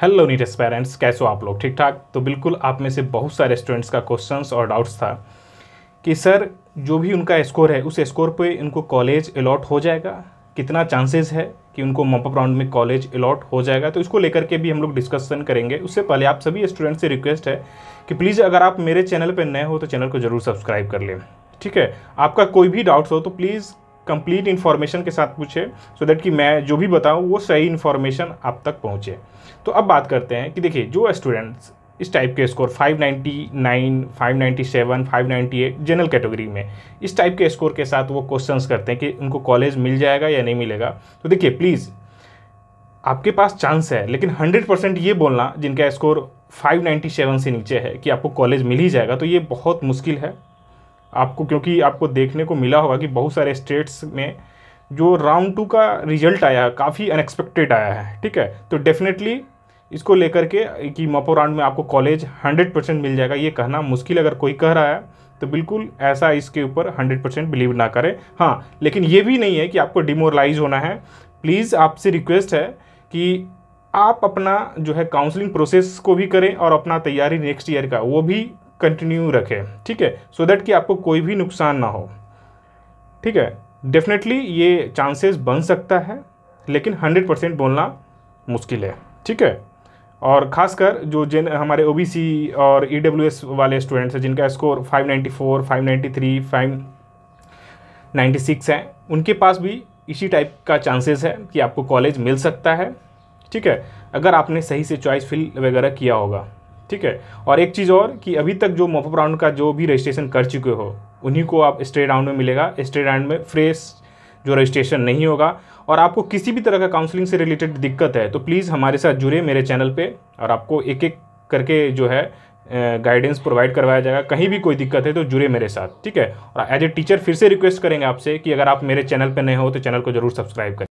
hello नीटेस्ट parents कैसे हो आप लोग ठीक ठाक तो बिल्कुल आप में से बहुत सारे स्टूडेंट्स का क्वेश्चंस और डाउट्स था कि सर जो भी उनका स्कोर है उस स्कोर पे इनको कॉलेज अलॉट हो जाएगा कितना चांसेस है कि उनको मॉपअप राउंड में कॉलेज अलॉट हो जाएगा तो इसको लेकर के भी हम लोग डिस्कशन करेंगे उससे पहले आप सभी स्टूडेंट्स से रिक्वेस्ट है कि प्लीज़ अगर आप मेरे चैनल पर नए हो तो चैनल को ज़रूर सब्सक्राइब कर लें ठीक है आपका कोई भी डाउट्स हो तो प्लीज़ कंप्लीट इन्फॉर्मेशन के साथ पूछे सो so दैट कि मैं जो भी बताऊँ वो सही इन्फॉर्मेशन आप तक पहुँचे तो अब बात करते हैं कि देखिए जो स्टूडेंट्स इस टाइप के स्कोर 599, 597, 598 जनरल कैटेगरी में इस टाइप के स्कोर के साथ वो क्वेश्चंस करते हैं कि उनको कॉलेज मिल जाएगा या नहीं मिलेगा तो देखिए प्लीज़ आपके पास चांस है लेकिन 100 परसेंट ये बोलना जिनका स्कोर 597 से नीचे है कि आपको कॉलेज मिल ही जाएगा तो ये बहुत मुश्किल है आपको क्योंकि आपको देखने को मिला होगा कि बहुत सारे स्टेट्स में जो राउंड टू का रिजल्ट आया है काफ़ी अनएक्सपेक्टेड आया है ठीक है तो डेफिनेटली इसको लेकर के कि मपो राउंड में आपको कॉलेज 100 परसेंट मिल जाएगा ये कहना मुश्किल अगर कोई कह रहा है तो बिल्कुल ऐसा इसके ऊपर 100 परसेंट बिलीव ना करें हाँ लेकिन ये भी नहीं है कि आपको डिमोरलाइज होना है प्लीज़ आपसे रिक्वेस्ट है कि आप अपना जो है काउंसलिंग प्रोसेस को भी करें और अपना तैयारी नेक्स्ट ईयर का वो भी कंटिन्यू रखें ठीक है सो दैट कि आपको कोई भी नुकसान ना हो ठीक है डेफिनेटली ये चांसेस बन सकता है लेकिन हंड्रेड परसेंट बोलना मुश्किल है ठीक है और ख़ासकर जो जिन हमारे ओ और ई e वाले स्टूडेंट्स हैं जिनका स्कोर 594, 593, 596 है उनके पास भी इसी टाइप का चांसेस है कि आपको कॉलेज मिल सकता है ठीक है अगर आपने सही से चॉइस फिल वगैरह किया होगा ठीक है और एक चीज़ और कि अभी तक जो मॉपअप राउंड का जो भी रजिस्ट्रेशन कर चुके हो उन्हीं को आप स्ट्रेट राउंड में मिलेगा स्ट्रेट राउंड में फ्रेश जो रजिस्ट्रेशन नहीं होगा और आपको किसी भी तरह का काउंसलिंग से रिलेटेड दिक्कत है तो प्लीज़ हमारे साथ जुड़े मेरे चैनल पर और आपको एक एक करके जो है गाइडेंस प्रोवाइड करवाया जाएगा कहीं भी कोई दिक्कत है तो जुड़े मेरे साथ ठीक है और एज ए टीचर फिर से रिक्वेस्ट करेंगे आपसे कि अगर आप मेरे चैनल पर नए हो तो चैनल को जरूर सब्सक्राइब करें